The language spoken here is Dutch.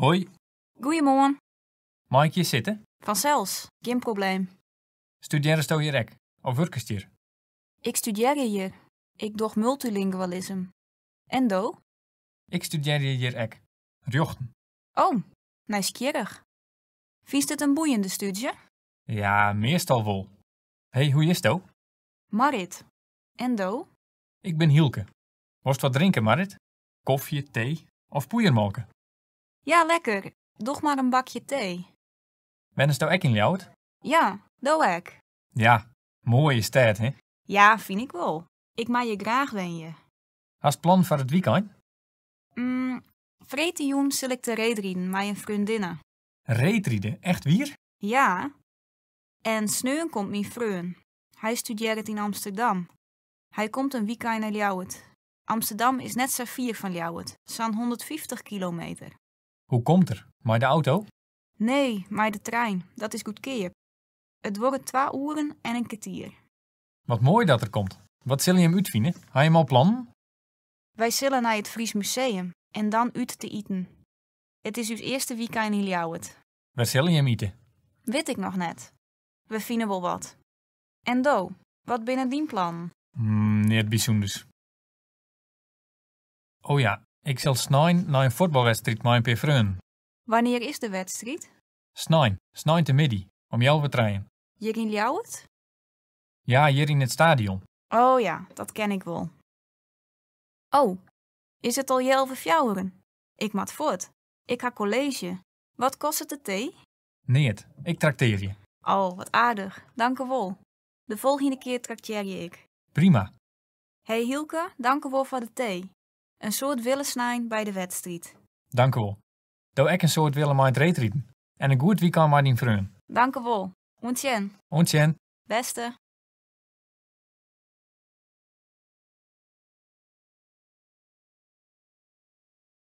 Hoi. Goeiemorgen. Mag ik hier zitten? Vanzelfs, geen probleem. Studeren sto je rek, Of werkest Ik studeer hier. Ik doe multilingualisme. En do? Ik studeer hier ek. Rjochten. Oh, nieuwsgierig. Vindt het een boeiende studie? Ja, meestal wel. hey, hoe is het? Marit. En do? Ik ben Hielke. Worst wat drinken, Marit? Koffie, thee of poeiermolken. Ja, lekker. Doch maar een bakje thee. Wennes nou ook in Ljout? Ja, doe nou ik. Ja, mooie stad, hè? Ja, vind ik wel. Ik maak je graag je. Als plan voor het weekend? Mm, Joen zal ik te reedrieden met een vriendinnen. Reedrieden? Echt wier? Ja. En Sneun komt mijn vreun. Hij studeert in Amsterdam. Hij komt een weekend naar Ljouwert. Amsterdam is net zo vier van Ljouwert, zo'n 150 kilometer. Hoe komt er? Maar de auto? Nee, maar de trein. Dat is goedkeer. Het worden twee uren en een kwartier. Wat mooi dat er komt. Wat zullen je hem uitvinden? je hem al plan? Wij zullen naar het Fries Museum en dan uit te eten. Het is uw eerste weekend in Ljouwet. Waar zullen je hem eten? Weet ik nog net. We vinden wel wat. En Do, wat binnen dien plan? Mm, het bijzonders. Oh ja, ik zal snijn naar een voetbalwedstrijd met een paar Wanneer is de wedstrijd? Snijn, snijn te midden, om jou te trainen. Hier in Ljouwert? Ja, hier in het stadion. Oh ja, dat ken ik wel. Oh, is het al jelve fjouweren? Ik maat voort. Ik ga college. Wat kost het de thee? Nee, ik trakteer je. Oh, wat aardig. Dank je wel. De volgende keer trakteer je ik. Prima. Hey Hielke, dank je wel voor de thee een soort willen Willesnein bij de wedstrijd. Dank u wel. Doe ik een soort willen reetrieden. En een goed weekend maar die vrienden. Dank u wel. Ontjen. Ontjen. Beste.